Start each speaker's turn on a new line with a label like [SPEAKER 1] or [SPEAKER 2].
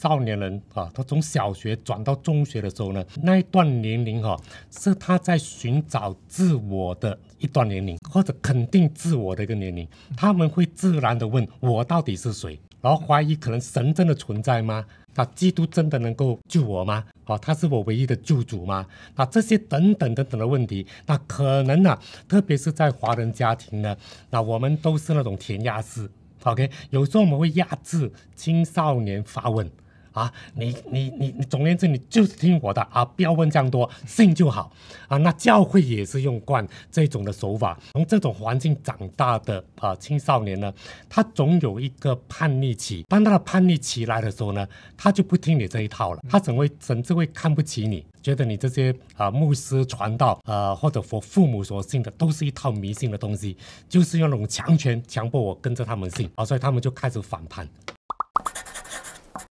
[SPEAKER 1] 少年人啊，他从小学转到中学的时候呢，那一段年龄哈，是他在寻找自我的一段年龄，或者肯定自我的一个年龄。他们会自然的问我到底是谁，然后怀疑可能神真的存在吗？那基督真的能够救我吗？啊，他是我唯一的救主吗？那这些等等等等的问题，那可能呢，特别是在华人家庭呢，那我们都是那种填鸭式。OK，有时候我们会压制青少年发问。啊，你你你你，总而言之，你就是听我的啊，不要问这样多，信就好。啊，那教会也是用惯这种的手法，从这种环境长大的啊青少年呢，他总有一个叛逆期。当他的叛逆期来的时候呢，他就不听你这一套了，他总会甚至会看不起你，觉得你这些啊牧师传道啊，或者佛父母所信的，都是一套迷信的东西，就是用那种强权强迫我跟着他们信，啊，所以他们就开始反叛。